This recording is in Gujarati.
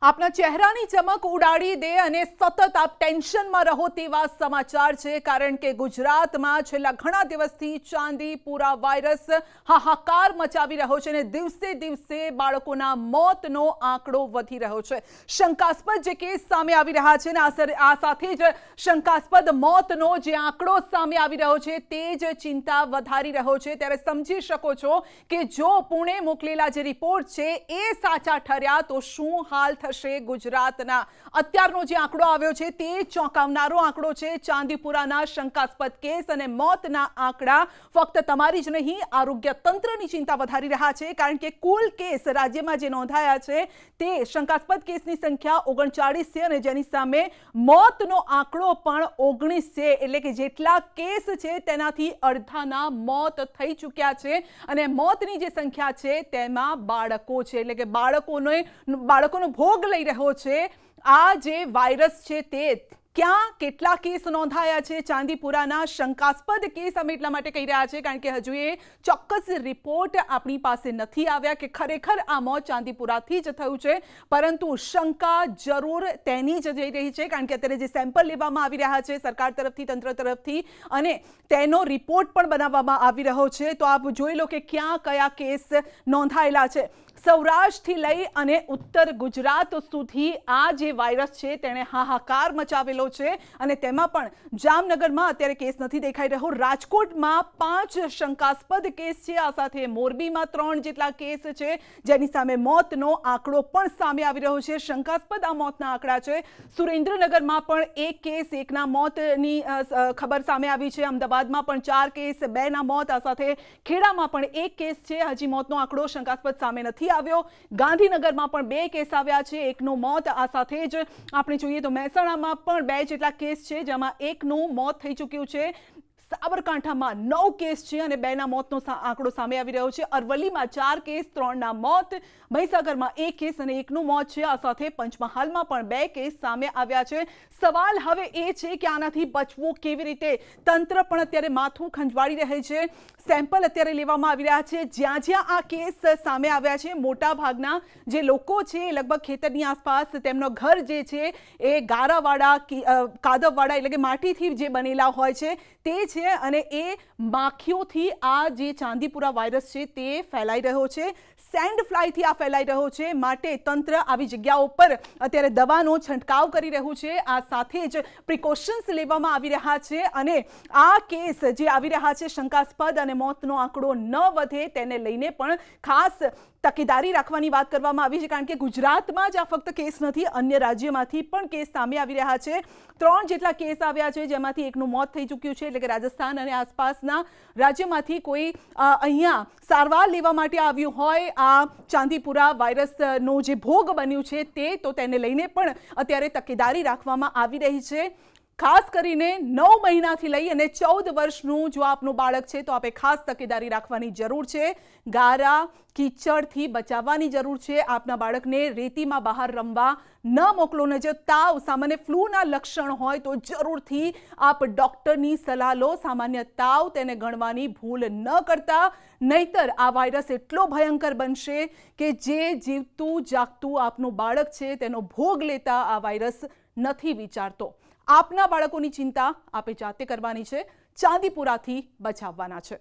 अपना चेहरा नी चमक उडाड़ी दे અને સતત આપ ટેન્શન માં રહો તેવા સમાચાર છે કારણ કે ગુજરાત માં છેલ્લા ઘણા દિવસ થી ચાંદી પૂરા વાયરસ હાહાકાર મચાવી રહ્યો છે અને દિવસે દિવસે બાળકો ના મોત નો આંકડો વધી રહ્યો છે શંકાસ્પદ જે કેસ સામે આવી રહ્યા છે અને આ સાથે જ શંકાસ્પદ મોત નો જે આંકડો સામે આવી રહ્યો છે તેજ ચિંતા વધારી રહ્યો છે ત્યારે સમજી શકો છો કે જો પુણે મોકલેલા જે રિપોર્ટ છે એ સાચા ठर્યા તો શું હાલ શે ગુજરાતના અત્યારનો જે આંકડો આવ્યો છે તે ચોંકાવનારો આંકડો છે ચાંદીપુરાના શંકાસ્પત કેસ અને મોતના આંકડા ફક્ત તમારી જ નહીં આરોગ્ય તંત્રની ચિંતા વધારી રહ્યા છે કારણ કે કુલ કેસ રાજ્યમાં જે નોંધાયા છે તે શંકાસ્પત કેસની સંખ્યા 39 છે અને તેની સામે મોતનો આંકડો પણ 19 છે એટલે કે જેટલા કેસ છે તેનાથી અડધાના મોત થઈ ચૂક્યા છે અને મોતની જે સંખ્યા છે તેમાં બાળકો છે એટલે કે બાળકોને બાળકોનો ગલેઈ રહ્યો છે આ જે વાયરસ છે તે કે કેટલા કેસ નોંધાયા છે ચાંદીપુરાના શંકાસ્પદ કેસ અમેટલા માટે કહી રહ્યા છે કારણ કે હજુ એ ચોક્કસ રિપોર્ટ આપણી પાસે નથી આવ્યા કે ખરેખર આ મો ચાંદીપુરાથી જ થયો છે પરંતુ શંકા જરૂર તેની જ થઈ રહી છે કારણ કે અત્યારે જે સેમ્પલ લેવામાં આવી રહ્યા છે સરકાર તરફથી તંત્ર તરફથી અને તેનો રિપોર્ટ પણ બનાવવામાં આવી રહ્યો છે તો આપ જોઈ લો કે કયા કયા કેસ નોંધાયેલા છે સૌરાષ્ટ્ર થી લઈ અને ઉત્તર ગુજરાત સુધી આ જે વાયરસ છે તેણે હાહાકાર મચાવેલો છે અને તેમાં પણ જામનગર માં અત્યારે કેસ નથી દેખાઈ રહ્યો રાજકોટ માં 5 શંકાસ્પદ કેસ છે આસાથે મોરબી માં 3 જેટલા કેસ છે જેની સામે મોતનો આંકડો પણ સામે આવી રહ્યો છે શંકાસ્પદ આ મોતના આંકડા છે સુરેન્દ્રનગર માં પણ એક કેસ એકના મોત ની ખબર સામે આવી છે અમદાવાદ માં પણ 4 કેસ બેના મોત આસાથે ખેડા માં પણ એક કેસ છે હજી મોતનો આંકડો શંકાસ્પદ સામે નથી આવ્યો ગાંધીનગરમાં પણ બે કેસ આવ્યા છે એકનો મોત આ સાથે જ આપણે જોઈએ તો મહેસાણામાં પણ બે જેટલા કેસ છે જેમાં એકનો મોત થઈ ચૂક્યો છે સાબરકાંઠામાં 9 કેસ છે અને બેના મોતનો આંકડો સામે આવી રહ્યો છે અરવલીમાં 4 કેસ 3 ના મોત ભૈસાગરમાં એક કેસ અને એકનું મોત છે આ સાથે પંચમહાલમાં પણ બે કેસ સામે આવ્યા છે સવાલ હવે એ છે કે આનાથી પચવું કેવી રીતે તંત્ર પણ અત્યારે માથું ખંજવાળી રહે છે સેમ્પલ અત્યારે લેવામાં આવી રહ્યા છે જ્યાં જ્યાં આ કેસ સામે આવ્યા છે મોટા ભાગના જે લોકો છે લગભગ ખેતરની આસપાસ તેમનો ઘર જે છે એ ગારા વાડા કાદવ વાડા એટલે કે માટીથી જે બનેલા હોય છે તે અને એ માખીઓ થી આ જે ચાંદીપુરા વાયરસ છે તે ફેલાઈ રહ્યો છે સેન્ડ ફ્લાય થી આ ફેલાઈ રહ્યો છે માટે તંત્ર આવી જગ્યાઓ પર અત્યારે દવા નો છંટકાવ કરી રહ્યું છે આ સાથે જ પ્રિકોશનસ લેવામાં આવી રહ્યા છે અને આ કેસ જે આવી રહ્યા છે શંકાસ્પદ અને મોત નો આંકડો ન વધે તેના લઈને પણ ખાસ તકેદારી રાખવાની વાત કરવામાં આવી છે કારણ કે ગુજરાતમાં જ આ ફક્ત કેસ નથી અન્ય રાજ્યમાંથી પણ કેસ સામે આવી રહ્યા છે 3 જેટલા કેસ આવ્યા છે જેમાંથી એક નો મોત થઈ ચૂક્યો છે એટલે કે સ્થાન અને આસપાસના રાજ્યમાંથી કોઈ અહીંયા સારવાર લેવા માટે આવ્યું હોય આ ચાંદીપુરા વાયરસનો જે ભોગ બન્યો છે તે તો તેને લઈને પણ અત્યારે તકેદારી રાખવામાં આવી રહી છે ખાસ કરીને 9 મહિનાથી લઈ અને 14 વર્ષનું જો આપનો બાળક છે તો આપે ખાસ સકેદારી રાખવાની જરૂર છે ગારા કીચડથી બચાવવાની જરૂર છે આપના બાળકને રેતીમાં બહાર રમવા ન મોકલો ન જો તાવ સામાન્ય ફ્લુના લક્ષણ હોય તો જરૂરથી આપ ડોક્ટરની સલાહ લો સામાન્ય તાવ તેને ગણવાની ભૂલ ન કરતા નહીતર આ વાયરસ એટલો ભયંકર બનશે કે જે જીવતું જાગતું આપનો બાળક છે તેનો ભોગ લેતા આ વાયરસ નથી વિચારતો આપના બાળકોની ચિંતા આપે જાતે કરવાની છે ચાંદીપુરાથી બચાવવાના છે